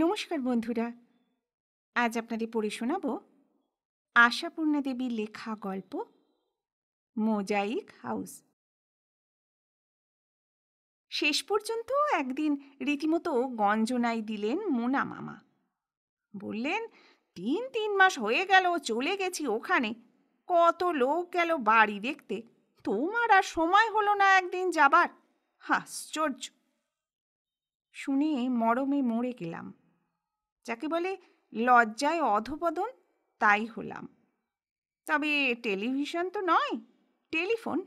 নমস্কার বন্ধুরা আজ আপনাদের পড়ে শোনাব আশাপূর্ণা দেবী লেখা গল্প মোজাইক হাউস শেষ পর্যন্ত একদিন রীতিমতো গঞ্জনাই দিলেন মোনা মামা বললেন তিন তিন মাস হয়ে গেল চলে গেছি ওখানে কত লোক গেল বাড়ি দেখতে তোমার আর সময় হলো না একদিন যাবার আশ্চর্য শুনে মরমে মরে গেলাম যাকে বলে লজ্জায় অধপদন তাই হলাম তবে টেলিভিশন তো নয় টেলিফোন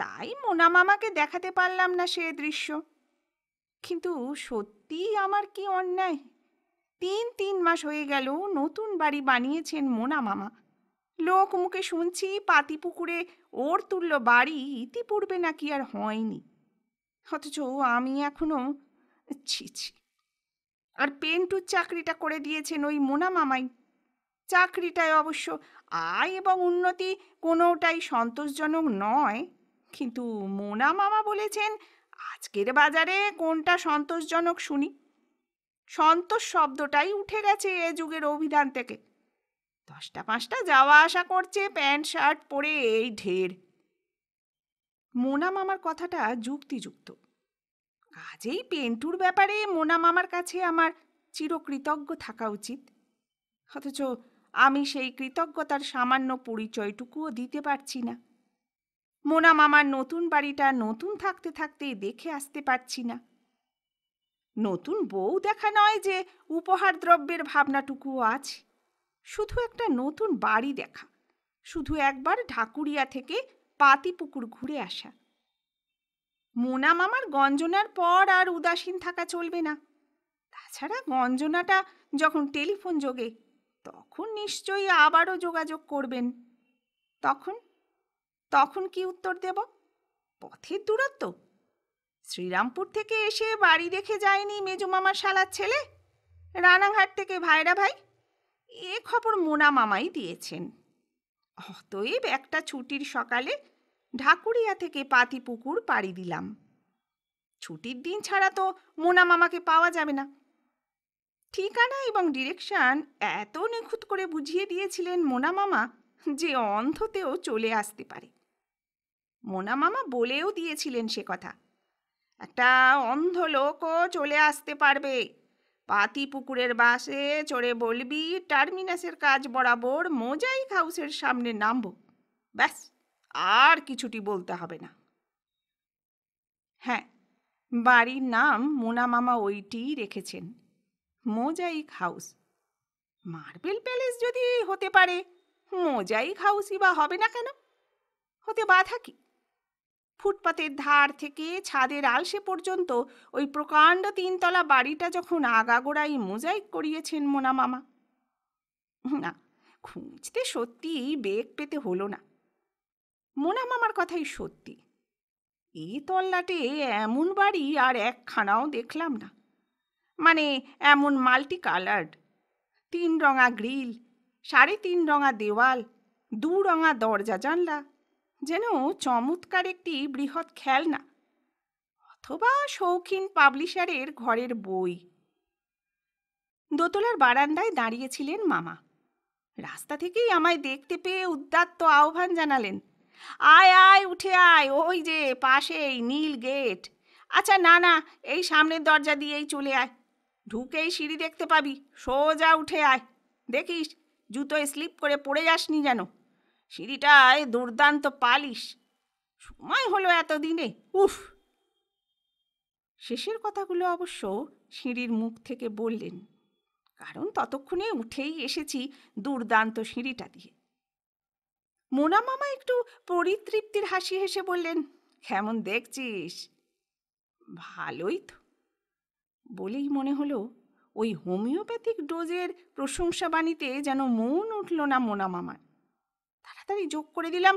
তাই মোনা মামাকে দেখাতে পারলাম না সে দৃশ্য কিন্তু সত্যিই আমার কি অন্যায় তিন তিন মাস হয়ে গেল নতুন বাড়ি বানিয়েছেন মোনা মামা লোক মুখে শুনছি পাতিপুকুরে ওর তুল্য বাড়ি ইতিপূর্বে নাকি আর হয়নি অথচ আমি এখনো ছি ছি আর পেন্টুর চাকরিটা করে দিয়েছেন ওই মোনা মামাই চাকরিটায় অবশ্য আয় এবং উন্নতি কোনোটাই সন্তোষজনক নয় কিন্তু মোনা মামা বলেছেন আজকের বাজারে কোনটা সন্তোষজনক শুনি সন্তোষ শব্দটাই উঠে গেছে এ যুগের অভিধান থেকে দশটা পাঁচটা যাওয়া আসা করছে প্যান্ট শার্ট পরে এই ঢের মোনা মামার কথাটা যুক্তিযুক্ত কাজেই পেন্টুর ব্যাপারে মোনা মামার কাছে আমার চিরকৃতজ্ঞ থাকা উচিত অথচ আমি সেই কৃতজ্ঞতার সামান্য পরিচয়টুকুও দিতে পারছি না মোনা মামার নতুন বাড়িটা নতুন থাকতে থাকতে দেখে আসতে পারছি না নতুন বউ দেখা নয় যে উপহার দ্রব্যের ভাবনাটুকুও আছে শুধু একটা নতুন বাড়ি দেখা শুধু একবার ঢাকুরিয়া থেকে পাতিপুকুর ঘুরে আসা মোনা মামার গঞ্জনার পর আর উদাসীন থাকা চলবে না তাছাড়া গঞ্জনাটা যখন টেলিফোন যোগে তখন নিশ্চয়ই আবারও যোগাযোগ করবেন তখন তখন কি উত্তর দেব পথের দূরত্ব শ্রীরামপুর থেকে এসে বাড়ি রেখে যায়নি মেজু মামার শালার ছেলে রানাঘাট থেকে ভাইরা ভাই এ খবর মোনা মামাই দিয়েছেন অতএব একটা ছুটির সকালে ঢাকুরিয়া থেকে পাতিপুকুর পাড়ি দিলাম ছুটির দিন ছাড়া তো মোনা মামাকে পাওয়া যাবে না ঠিকানা এবং ডিরেকশন এত নিখুঁত করে বুঝিয়ে দিয়েছিলেন মোনা মামা যে অন্ধতেও চলে আসতে পারে মোনা মামা বলেও দিয়েছিলেন সে কথা একটা অন্ধ লোকও চলে আসতে পারবে পাতি পুকুরের বাসে চড়ে বলবি টার্মিনাসের কাজ বরাবর মোজাইক হাউসের সামনে নামব ব্যাস আর কিছুটি বলতে হবে না হ্যাঁ বাড়ির নাম মোনা মামা ওইটিই রেখেছেন মোজাইক হাউস মার্বেল প্যালেস যদি হতে পারে মোজাইক হাউসই বা হবে না কেন হতে বাধা কি ফুটপাতের ধার থেকে ছাদের আলসে পর্যন্ত ওই প্রকাণ্ড তিনতলা বাড়িটা যখন আগাগোড়াই মোজাইক করিয়েছেন মোনা মামা না খুঁজতে সত্যিই বেগ পেতে হলো না মোনা মামার কথাই সত্যি এই তল্লাটে এমন বাড়ি আর একখানাও দেখলাম না মানে এমন মাল্টি কালার্ড তিন রঙা গ্রিল সাড়ে তিন রঙা দেওয়াল দু রঙা দরজা জানলা যেন চমৎকার একটি বৃহৎ খেলনা অথবা শৌখিন পাবলিশারের ঘরের বই দোতলার বারান্দায় দাঁড়িয়েছিলেন মামা রাস্তা থেকেই আমায় দেখতে পেয়ে উদ্দাত্ত আহ্বান জানালেন আয় আয় উঠে আয় ওই যে পাশেই নীল গেট আচ্ছা না না এই সামনের দরজা দিয়েই চলে আয় ঢুকেই সিঁড়ি দেখতে পাবি সোজা উঠে আয় দেখিস জুতোয় স্লিপ করে পড়ে যাসনি যেন সিঁড়িটায় দুর্দান্ত পালিশ সময় হলো এতদিনে উফ শেষের কথাগুলো অবশ্য সিঁড়ির মুখ থেকে বললেন কারণ ততক্ষণে উঠেই এসেছি দুর্দান্ত সিঁড়িটা দিয়ে মোনা মামা একটু পরিতৃপ্তির হাসি হেসে বললেন কেমন দেখছিস ভালোই তো বলেই মনে হলো ওই হোমিওপ্যাথিক ডোজের প্রশংসা বাণীতে যেন মন উঠল না মোনা মামার তাড়াতাড়ি যোগ করে দিলাম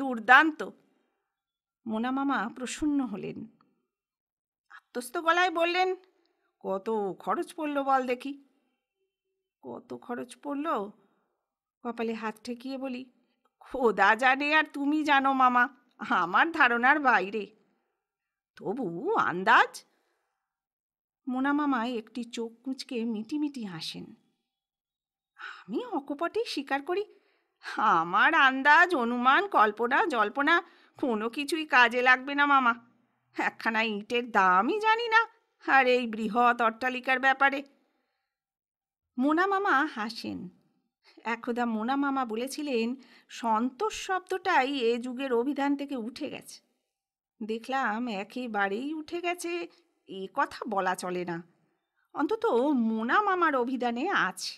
দুর্দান্ত মোনা মামা প্রসন্ন হলেন আত্মস্ত গলায় বললেন কত খরচ পড়লো বল দেখি কত খরচ পড়লো কপালে হাত ঠেকিয়ে বলি খোদা জানে আর তুমি জানো মামা আমার ধারণার বাইরে তবু আন্দাজ মোনা মামা একটি চোখ কুঁচকে মিটিমিটি হাসেন আমি অকপটেই স্বীকার করি আমার আন্দাজ অনুমান কল্পনা জল্পনা কোনো কিছুই কাজে লাগবে না মামা একখানা ইটের দামই জানি না আর এই বৃহৎ অট্টালিকার ব্যাপারে মোনা মামা হাসেন একদা মোনা মামা বলেছিলেন সন্তোষ শব্দটাই এ যুগের অভিধান থেকে উঠে গেছে দেখলাম একেবারেই উঠে গেছে এ কথা বলা চলে না অন্তত মোনা মামার অভিধানে আছে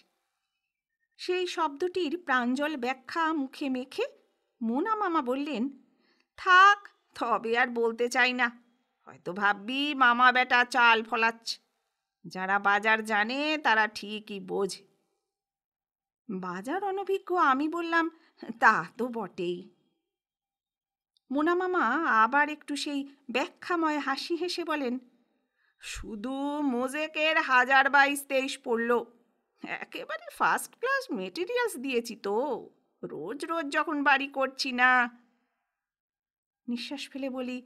সেই শব্দটির প্রাঞ্জল ব্যাখ্যা মুখে মেখে মোনা মামা বললেন থাক তবে আর বলতে চাই না হয়তো ভাববি মামা বেটা চাল ফলাচ্ছে যারা বাজার জানে তারা ঠিকই বোঝে বাজার অনভিজ্ঞ আমি বললাম তা তো বটেই মোনামামা আবার একটু সেই ব্যাখ্যাময় হাসি হেসে বলেন শুধু মোজেকের হাজার বাইশ তেইশ পড়ল একেবারে ফার্স্ট ক্লাস মেটেরিয়ালস দিয়েছি তো রোজ রোজ যখন বাড়ি করছি না নিঃশ্বাস ফেলে বলি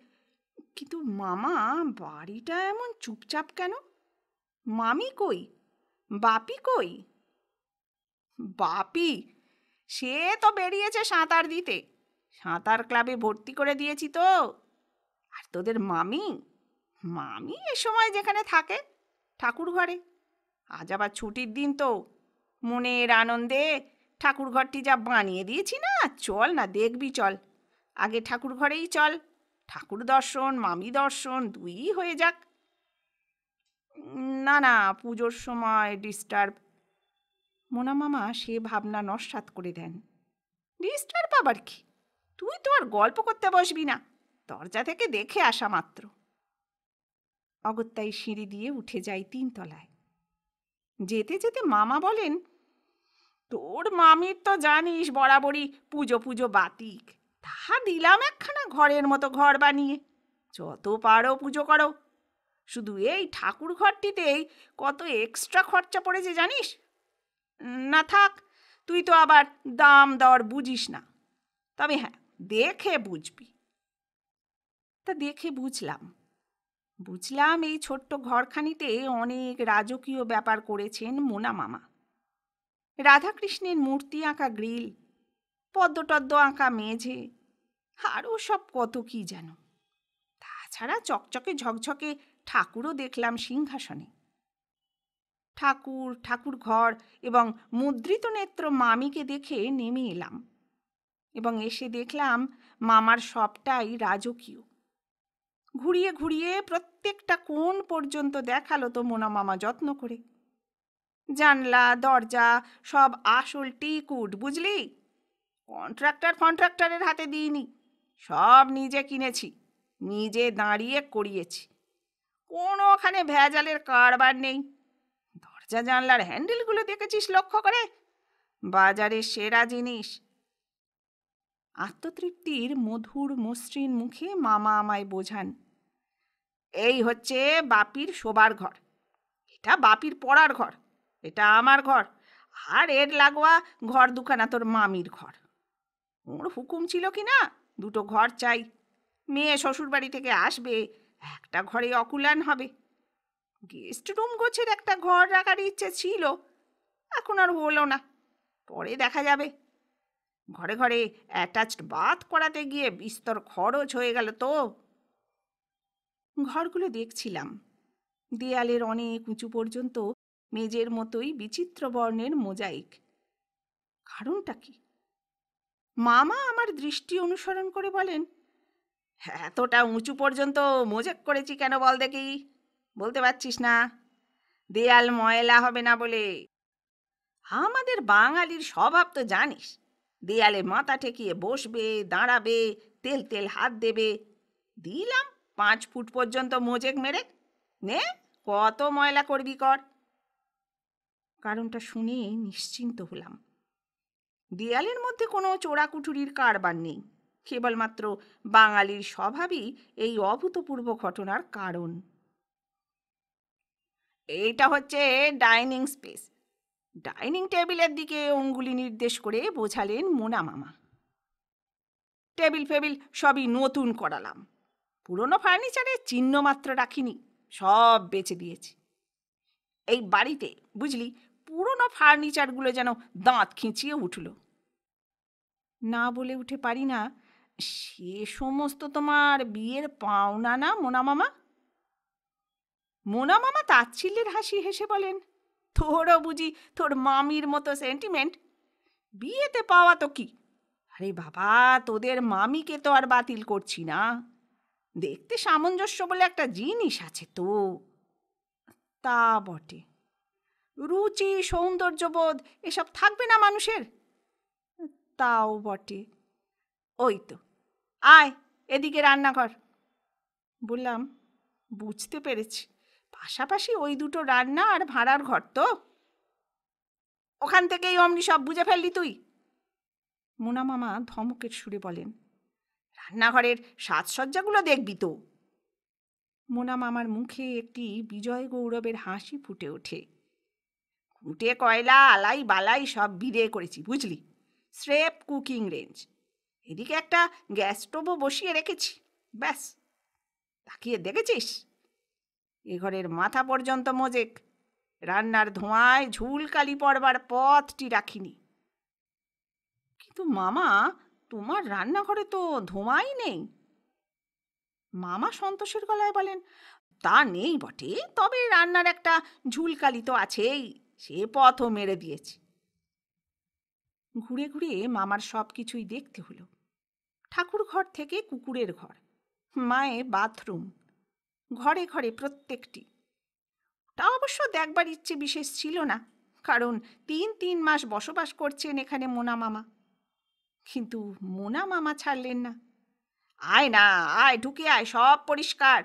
কিন্তু মামা বাড়িটা এমন চুপচাপ কেন মামি কই বাপি কই বাপি সে তো বেরিয়েছে সাঁতার দিতে সাঁতার ক্লাবে ভর্তি করে দিয়েছি তো আর তোদের মামি মামি এ সময় যেখানে থাকে ঠাকুর ঘরে আজ আবার ছুটির দিন তো মনের আনন্দে ঠাকুর ঘরটি যা বানিয়ে দিয়েছি না চল না দেখবি চল আগে ঠাকুর ঘরেই চল ঠাকুর দর্শন মামি দর্শন দুই হয়ে যাক না না পুজোর সময় ডিস্টার্ব মোনা মামা সে ভাবনা নস্বাত করে দেন ডিস্টার্ব আবার কি তুই তো আর গল্প করতে বসবি না দরজা থেকে দেখে আসা মাত্র অগত্যাই সিঁড়ি দিয়ে উঠে যাই তিনতলায় যেতে যেতে মামা বলেন তোর মামির তো জানিস বরাবরই পুজো পুজো বাতিক তাহা দিলাম একখানা ঘরের মতো ঘর বানিয়ে যত পারো পুজো করো শুধু এই ঠাকুর ঘরটিতেই কত এক্সট্রা খরচা পড়েছে জানিস না থাক তুই তো আবার দাম দর বুঝিস না তবে হ্যাঁ দেখে বুঝবি তা দেখে বুঝলাম বুঝলাম এই ছোট্ট ঘরখানিতে অনেক রাজকীয় ব্যাপার করেছেন মোনা মামা রাধাকৃষ্ণের মূর্তি আঁকা গ্রিল পদ্মটদ্ম আঁকা মেঝে আরও সব কত কি যেন তাছাড়া চকচকে ঝকঝকে ঠাকুরও দেখলাম সিংহাসনে ঠাকুর ঠাকুর ঘর এবং মুদ্রিত নেত্র মামিকে দেখে নেমে এলাম এবং এসে দেখলাম মামার সবটাই রাজকীয় ঘুরিয়ে ঘুরিয়ে প্রত্যেকটা কোণ পর্যন্ত দেখালো তো মোনা মামা যত্ন করে জানলা দরজা সব আসল টিকুট বুঝলি কন্ট্রাক্টর কন্ট্রাক্টরের হাতে দিইনি সব নিজে কিনেছি নিজে দাঁড়িয়ে করিয়েছি কোনোখানে ভেজালের কারবার নেই দরজা জানলার হ্যান্ডেলগুলো দেখেছিস লক্ষ্য করে বাজারে সেরা জিনিস আত্মতৃপ্তির মধুর মসৃণ মুখে মামা আমায় বোঝান এই হচ্ছে বাপির শোবার ঘর এটা বাপির পড়ার ঘর এটা আমার ঘর আর এর লাগোয়া ঘর দুখানা তোর মামির ঘর ওর হুকুম ছিল কি না দুটো ঘর চাই মেয়ে শ্বশুর বাড়ি থেকে আসবে একটা ঘরে অকুলান হবে গেস্ট রুম গোছের একটা ঘর রাখার ইচ্ছে ছিল এখন আর হলো না পরে দেখা যাবে ঘরে ঘরে অ্যাটাচড বাথ করাতে গিয়ে বিস্তর খরচ হয়ে গেল তো ঘরগুলো দেখছিলাম দেয়ালের অনেক উঁচু পর্যন্ত মেজের মতোই বিচিত্র বর্ণের মোজাইক কারণটা কি মামা আমার দৃষ্টি অনুসরণ করে বলেন এতটা উঁচু পর্যন্ত মোজাক করেছি কেন বল দেখি বলতে পারছিস না দেয়াল ময়লা হবে না বলে আমাদের বাঙালির স্বভাব তো জানিস দেয়ালে মাথা ঠেকিয়ে বসবে দাঁড়াবে তেল তেল হাত দেবে দিলাম পাঁচ ফুট পর্যন্ত মোজেক মেরে নে কত ময়লা করবি কর কারণটা শুনে নিশ্চিন্ত হলাম দেয়ালের মধ্যে কোনো চোরাকুঠুরির কারবার নেই কেবলমাত্র বাঙালির স্বভাবই এই অভূতপূর্ব ঘটনার কারণ এইটা হচ্ছে ডাইনিং স্পেস ডাইনিং টেবিলের দিকে অঙ্গুলি নির্দেশ করে বোঝালেন মোনা মামা টেবিল ফেবিল সবই নতুন করালাম পুরনো ফার্নিচারে চিহ্ন মাত্র রাখিনি সব বেছে দিয়েছি এই বাড়িতে বুঝলি পুরনো ফার্নিচারগুলো যেন দাঁত খিঁচিয়ে উঠল না বলে উঠে পারি না সে সমস্ত তোমার বিয়ের পাওনা না মোনা মামা মোনা মামা তাচ্ছিল্যের হাসি হেসে বলেন তোরও বুঝি তোর মামির মতো সেন্টিমেন্ট বিয়েতে পাওয়া তো কি আরে বাবা তোদের মামিকে তো আর বাতিল করছি না দেখতে সামঞ্জস্য বলে একটা জিনিস আছে তো তা বটে রুচি সৌন্দর্যবোধ এসব থাকবে না মানুষের তাও বটে ওই তো আয় এদিকে রান্নাঘর বললাম বুঝতে পেরেছি পাশাপাশি ওই দুটো রান্না আর ভাড়ার ঘর তো ওখান থেকেই অমনি সব বুঝে ফেললি তুই মোনা মামা ধমকের সুরে বলেন রান্নাঘরের সাজসজ্জাগুলো দেখবি তো মোনা মামার মুখে একটি বিজয় গৌরবের হাসি ফুটে ওঠে কুটে কয়লা আলাই বালাই সব বিরে করেছি বুঝলি স্রেফ কুকিং রেঞ্জ এদিকে একটা গ্যাস স্টোভও বসিয়ে রেখেছি ব্যাস তাকিয়ে দেখেছিস এ ঘরের মাথা পর্যন্ত মোজেক রান্নার ধোঁয়ায় ঝুলকালি পড়বার পথটি রাখিনি কিন্তু মামা তোমার রান্নাঘরে তো ধোঁয়াই নেই মামা সন্তোষের গলায় বলেন তা নেই বটে তবে রান্নার একটা ঝুলকালি তো আছেই সে পথও মেরে দিয়েছে ঘুরে ঘুরে মামার সব কিছুই দেখতে হলো ঠাকুর ঘর থেকে কুকুরের ঘর মায়ে বাথরুম ঘরে ঘরে প্রত্যেকটি তা অবশ্য দেখবার ইচ্ছে বিশেষ ছিল না কারণ তিন তিন মাস বসবাস করছেন এখানে মোনা মামা কিন্তু মোনা মামা ছাড়লেন না আয় না আয় ঢুকে আয় সব পরিষ্কার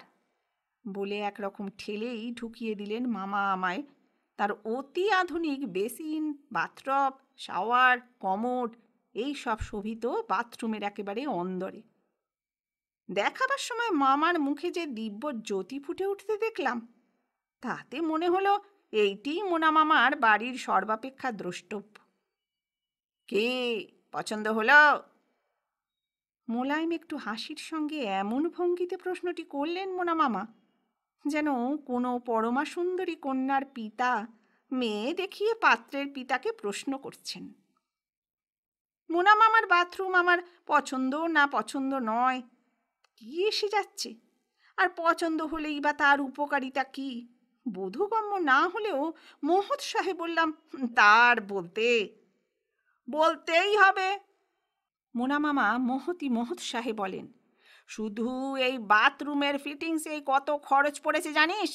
বলে একরকম ঠেলেই ঢুকিয়ে দিলেন মামা আমায় তার অতি আধুনিক বেসিন বাথটব শাওয়ার কমোড এই সব শোভিত বাথরুমের একেবারে অন্দরে দেখাবার সময় মামার মুখে যে দিব্য জ্যোতি ফুটে উঠতে দেখলাম তাতে মনে হলো এইটি মোনা মামার বাড়ির সর্বাপেক্ষা দ্রষ্টব্য কে পছন্দ হলো মোলায়েম একটু হাসির সঙ্গে এমন ভঙ্গিতে প্রশ্নটি করলেন মোনা মামা যেন কোনো পরমা সুন্দরী কন্যার পিতা মেয়ে দেখিয়ে পাত্রের পিতাকে প্রশ্ন করছেন মোনা মামার বাথরুম আমার পছন্দ না পছন্দ নয় কি এসে যাচ্ছে আর পছন্দ হলেই বা তার উপকারিতা কি বোধগম্য না হলেও মহৎ সাহেব বললাম তার বলতে বলতেই হবে মোনা মামা মহতি মহৎ সাহেব বলেন শুধু এই বাথরুমের ফিটিংসে কত খরচ পড়েছে জানিস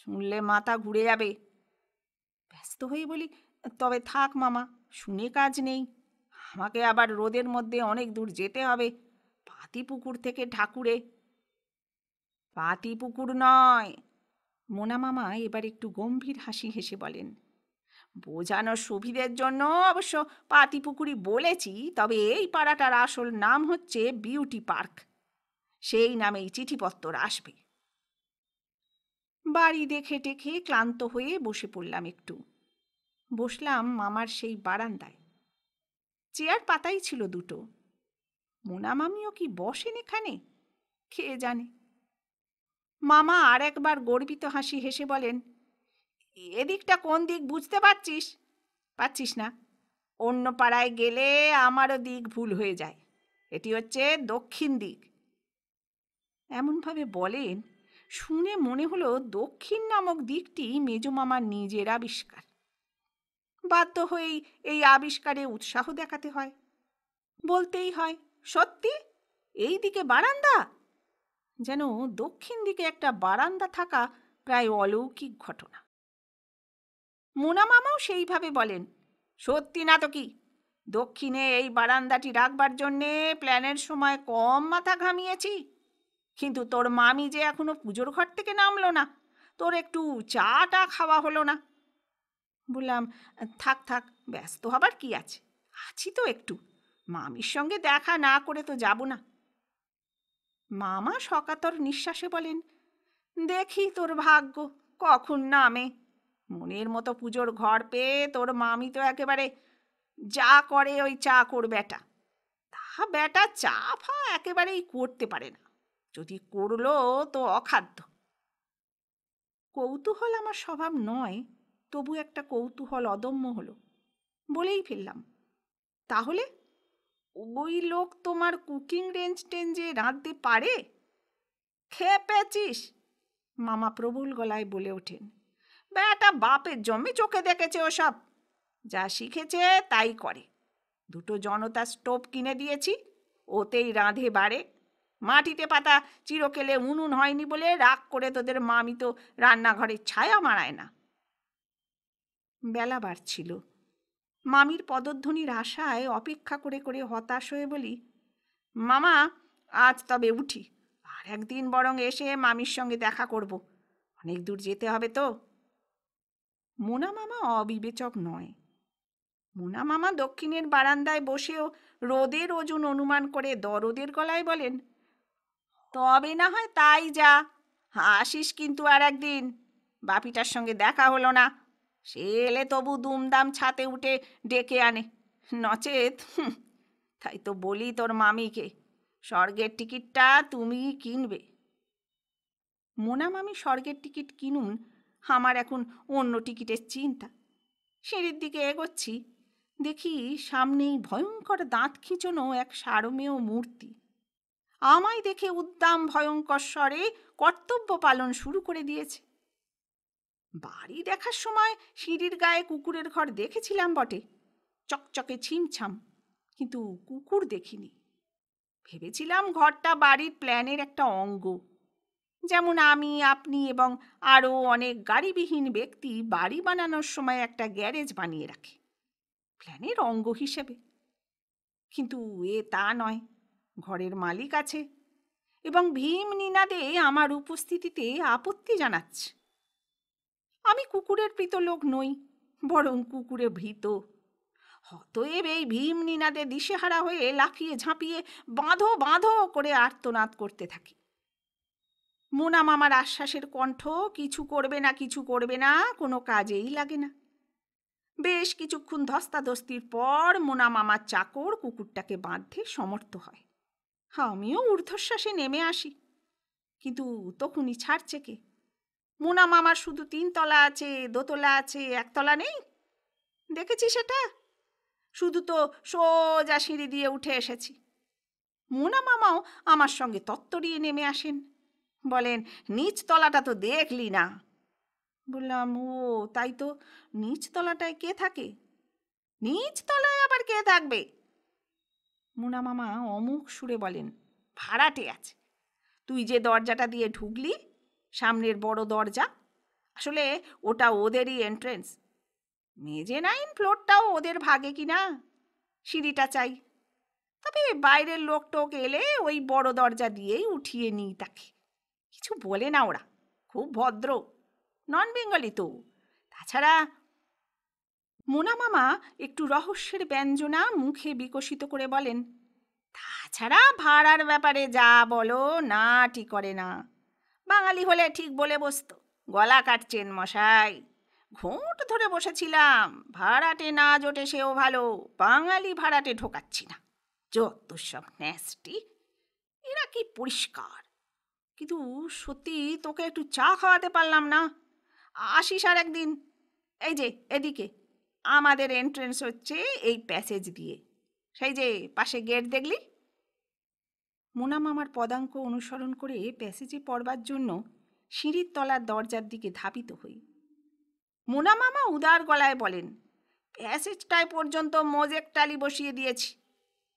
শুনলে মাথা ঘুরে যাবে ব্যস্ত হয়ে বলি তবে থাক মামা শুনে কাজ নেই আমাকে আবার রোদের মধ্যে অনেক দূর যেতে হবে পাতিপুকুর থেকে ঠাকুরে পাতিপুকুর নয় মোনা মামা এবার একটু গম্ভীর হাসি হেসে বলেন বোঝানোর সুবিধের জন্য অবশ্য পাতিপুকুরি বলেছি তবে এই পাড়াটার আসল নাম হচ্ছে বিউটি পার্ক সেই নামেই চিঠিপত্র আসবে বাড়ি দেখে টেখে ক্লান্ত হয়ে বসে পড়লাম একটু বসলাম মামার সেই বারান্দায় চেয়ার পাতাই ছিল দুটো মোনা মামিও কি বসেন এখানে খেয়ে জানে মামা আর একবার গর্বিত হাসি হেসে বলেন এদিকটা কোন দিক বুঝতে পারছিস পাচ্ছিস না অন্য পাড়ায় গেলে আমারও দিক ভুল হয়ে যায় এটি হচ্ছে দক্ষিণ দিক এমনভাবে বলেন শুনে মনে হলো দক্ষিণ নামক দিকটি মেজমামার নিজের আবিষ্কার বাধ্য হয়েই এই আবিষ্কারে উৎসাহ দেখাতে হয় বলতেই হয় সত্যি এই দিকে বারান্দা যেন দক্ষিণ দিকে একটা বারান্দা থাকা প্রায় অলৌকিক ঘটনা মোনা মামাও সেইভাবে বলেন সত্যি না তো কি দক্ষিণে এই বারান্দাটি রাখবার জন্যে প্ল্যানের সময় কম মাথা ঘামিয়েছি কিন্তু তোর মামি যে এখনো পুজোর ঘর থেকে নামলো না তোর একটু চা টা খাওয়া হলো না বললাম থাক থাক ব্যস্ত হবার কি আছে আছি তো একটু মামির সঙ্গে দেখা না করে তো যাব না মামা সকাতর নিঃশ্বাসে বলেন দেখি তোর ভাগ্য কখন নামে মনের মতো পুজোর ঘর পেয়ে তোর মামি তো একেবারে যা করে ওই চা কর বেটা তা বেটা চা ফা একেবারেই করতে পারে না যদি করলো তো অখাদ্য কৌতূহল আমার স্বভাব নয় তবু একটা কৌতূহল অদম্য হলো বলেই ফেললাম তাহলে ওই লোক তোমার কুকিং রেঞ্জ টেঞ্জে রাঁধতে পারে খেয়ে পেয়েছিস মামা প্রবল গলায় বলে ওঠেন বেটা বাপের জমি চোখে দেখেছে ওসব যা শিখেছে তাই করে দুটো জনতা স্টোভ কিনে দিয়েছি ওতেই রাঁধে বাড়ে মাটিতে পাতা চিরকেলে উনুন হয়নি বলে রাগ করে তোদের মামি তো রান্নাঘরের ছায়া মারায় না বেলা বাড়ছিল মামির পদধ্বনির আশায় অপেক্ষা করে করে হতাশ হয়ে বলি মামা আজ তবে উঠি আর একদিন বরং এসে মামির সঙ্গে দেখা করব অনেক দূর যেতে হবে তো মোনা মামা অবিবেচক নয় মোনা মামা দক্ষিণের বারান্দায় বসেও রোদের ওজন অনুমান করে দরদের গলায় বলেন তবে না হয় তাই যা আসিস কিন্তু আর একদিন বাপিটার সঙ্গে দেখা হলো না সে এলে তবু দুমদাম ছাতে উঠে ডেকে আনে নচেত তাই তো বলি তোর মামিকে স্বর্গের টিকিটটা তুমি কিনবে মোনা মামি স্বর্গের টিকিট কিনুন আমার এখন অন্য টিকিটের চিন্তা সিঁড়ির দিকে এগোচ্ছি দেখি সামনেই ভয়ঙ্কর দাঁত খিঁচনো এক সারমেয় মূর্তি আমায় দেখে উদ্দাম ভয়ঙ্কর স্বরে কর্তব্য পালন শুরু করে দিয়েছে বাড়ি দেখার সময় সিঁড়ির গায়ে কুকুরের ঘর দেখেছিলাম বটে চকচকে ছিমছাম কিন্তু কুকুর দেখিনি ভেবেছিলাম ঘরটা বাড়ির প্ল্যানের একটা অঙ্গ যেমন আমি আপনি এবং আরও অনেক গাড়িবিহীন ব্যক্তি বাড়ি বানানোর সময় একটা গ্যারেজ বানিয়ে রাখে প্ল্যানের অঙ্গ হিসেবে কিন্তু এ তা নয় ঘরের মালিক আছে এবং ভীম নিনাদে আমার উপস্থিতিতে আপত্তি জানাচ্ছে আমি কুকুরের প্রীত লোক নই বরং কুকুরে ভীত হতএব এই ভীম নিনাদে দিশেহারা হয়ে লাফিয়ে ঝাঁপিয়ে বাঁধো বাঁধো করে আর্তনাদ করতে থাকি মোনা মামার আশ্বাসের কণ্ঠ কিছু করবে না কিছু করবে না কোনো কাজেই লাগে না বেশ কিছুক্ষণ ধস্তাধস্তির পর মোনা মামার চাকর কুকুরটাকে বাঁধতে সমর্থ হয় আমিও ঊর্ধ্বশ্বাসে নেমে আসি কিন্তু তখনই ছাড়ছে কে মুনা মামার শুধু তিনতলা আছে দোতলা আছে একতলা নেই দেখেছি সেটা শুধু তো সোজা সিঁড়ি দিয়ে উঠে এসেছি মুনা মামাও আমার সঙ্গে তত্তরিয়ে নেমে আসেন বলেন নিচ তলাটা তো দেখলি না বললাম ও তাই তো নিচ তলাটায় কে থাকে নিচ তলায় আবার কে থাকবে মুনা মামা অমুক সুরে বলেন ভাড়াটে আছে তুই যে দরজাটা দিয়ে ঢুকলি সামনের বড় দরজা আসলে ওটা ওদেরই এন্ট্রেন্স মেজে নাইন ফ্লোরটাও ওদের ভাগে কি না সিঁড়িটা চাই তবে বাইরের লোক টোক এলে ওই বড় দরজা দিয়েই উঠিয়ে নিই তাকে কিছু বলে না ওরা খুব ভদ্র নন বেঙ্গলি তো তাছাড়া মোনা মামা একটু রহস্যের ব্যঞ্জনা মুখে বিকশিত করে বলেন তাছাড়া ভাড়ার ব্যাপারে যা বলো না টি করে না বাঙালি হলে ঠিক বলে বসত গলা কাটছেন মশাই ঘোঁট ধরে বসেছিলাম ভাড়াটে না জোটে সেও ভালো বাঙালি ভাড়াটে ঢোকাচ্ছি না যত সব ন্যাস্টি এরা কি পরিষ্কার কিন্তু সত্যি তোকে একটু চা খাওয়াতে পারলাম না আসিস আর একদিন এই যে এদিকে আমাদের এন্ট্রেন্স হচ্ছে এই প্যাসেজ দিয়ে সেই যে পাশে গেট দেখলি মোনা মামার পদাঙ্ক অনুসরণ করে প্যাসেজে পড়বার জন্য সিঁড়ির তলার দরজার দিকে ধাবিত হই মোনা মামা উদার গলায় বলেন প্যাসেজটায় পর্যন্ত মোজেক টালি বসিয়ে দিয়েছি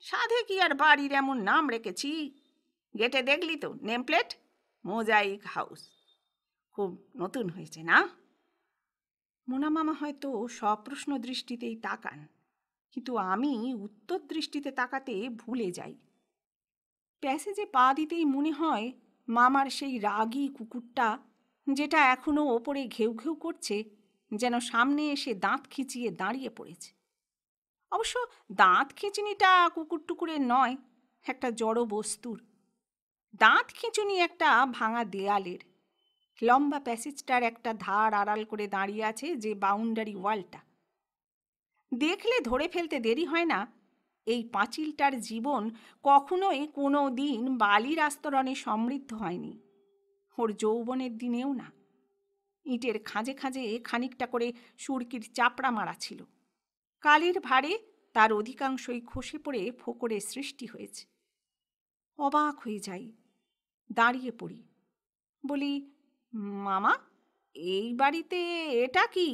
সাধে কি আর বাড়ির এমন নাম রেখেছি গেটে দেখলি তো নেমপ্লেট মোজাইক হাউস খুব নতুন হয়েছে না মোনা মামা হয়তো সপ্রশ্ন দৃষ্টিতেই তাকান কিন্তু আমি উত্তর দৃষ্টিতে তাকাতে ভুলে যাই প্যাসেজে পা দিতেই মনে হয় মামার সেই রাগী কুকুরটা যেটা এখনও ওপরে ঘেউ ঘেউ করছে যেন সামনে এসে দাঁত খিচিয়ে দাঁড়িয়ে পড়েছে অবশ্য দাঁত খিঁচুনিটা কুকুর টুকুরের নয় একটা জড় বস্তুর দাঁত খিঁচুনি একটা ভাঙা দেয়ালের লম্বা প্যাসেজটার একটা ধার আড়াল করে দাঁড়িয়ে আছে যে বাউন্ডারি ওয়ালটা দেখলে ধরে ফেলতে দেরি হয় না এই পাঁচিলটার জীবন কখনোই কোনো দিন বালির আস্তরণে সমৃদ্ধ হয়নি ওর যৌবনের দিনেও না ইটের খাঁজে খাঁজে খানিকটা করে সুরকির চাপড়া মারা ছিল কালির ভারে তার অধিকাংশই খসে পড়ে ফোকরের সৃষ্টি হয়েছে অবাক হয়ে যাই দাঁড়িয়ে পড়ি বলি মামা এই বাড়িতে এটা কি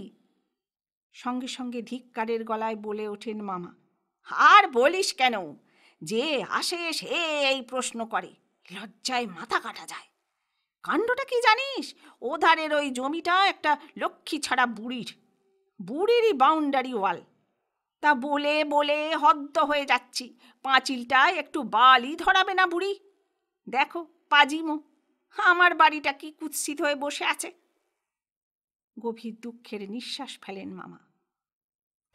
সঙ্গে সঙ্গে ধিক্কারের গলায় বলে ওঠেন মামা আর বলিস কেন যে আসে সে এই প্রশ্ন করে লজ্জায় মাথা কাটা যায় কাণ্ডটা কি জানিস ওধারের ওই জমিটা একটা লক্ষ্মী ছাড়া বুড়ির বুড়িরই বাউন্ডারি ওয়াল তা বলে বলে হদ্দ হয়ে যাচ্ছি পাঁচিলটায় একটু বালি ধরাবে না বুড়ি দেখো পাজিমো আমার বাড়িটা কি কুৎসিত হয়ে বসে আছে গভীর দুঃখের নিঃশ্বাস ফেলেন মামা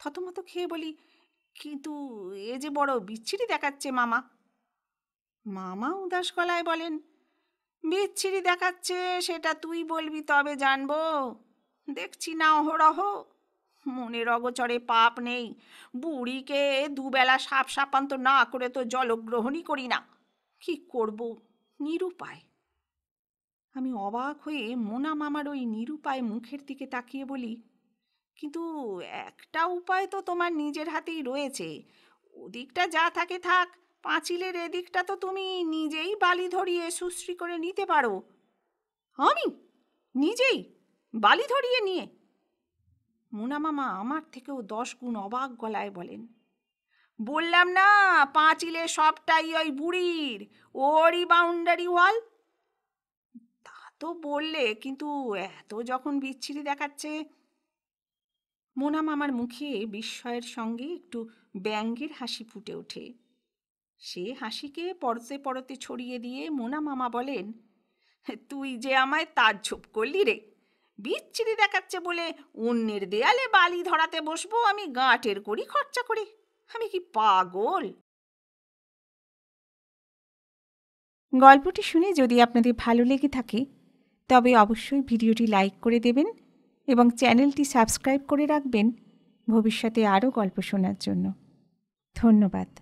থতমত খেয়ে বলি কিন্তু এ যে বড় বিচ্ছিরি দেখাচ্ছে মামা মামা উদাস গলায় বলেন বিচ্ছিরি দেখাচ্ছে সেটা তুই বলবি তবে জানবো দেখছি না অহরহ মনের অগচরে পাপ নেই বুড়িকে দুবেলা সাপ সাপান্ত না করে তো জলগ্রহণই করি না কি করব নিরুপায় আমি অবাক হয়ে মোনা মামার ওই নিরুপায় মুখের দিকে তাকিয়ে বলি কিন্তু একটা উপায় তো তোমার নিজের হাতেই রয়েছে ওদিকটা যা থাকে থাক পাঁচিলের এদিকটা তো তুমি নিজেই বালি ধরিয়ে সুশ্রী করে নিতে পারো আমি নিজেই বালি ধরিয়ে নিয়ে মোনা মামা আমার থেকেও দশ গুণ অবাক গলায় বলেন বললাম না পাঁচিলে সবটাই ওই বুড়ির ওরই বাউন্ডারি ওয়াল তা তো বললে কিন্তু এত যখন বিচ্ছিরি দেখাচ্ছে মোনা মামার মুখে বিস্ময়ের সঙ্গে একটু ব্যঙ্গের হাসি ফুটে ওঠে সে হাসিকে পরতে পরতে ছড়িয়ে দিয়ে মোনা মামা বলেন তুই যে আমায় তার ঝোপ করলি রে বিচ্ছিরি দেখাচ্ছে বলে অন্যের দেয়ালে বালি ধরাতে বসবো আমি গাঁটের করি খরচা করে আমি কি পাগল গল্পটি শুনে যদি আপনাদের ভালো লেগে থাকে তবে অবশ্যই ভিডিওটি লাইক করে দেবেন এবং চ্যানেলটি সাবস্ক্রাইব করে রাখবেন ভবিষ্যতে আরও গল্প শোনার জন্য ধন্যবাদ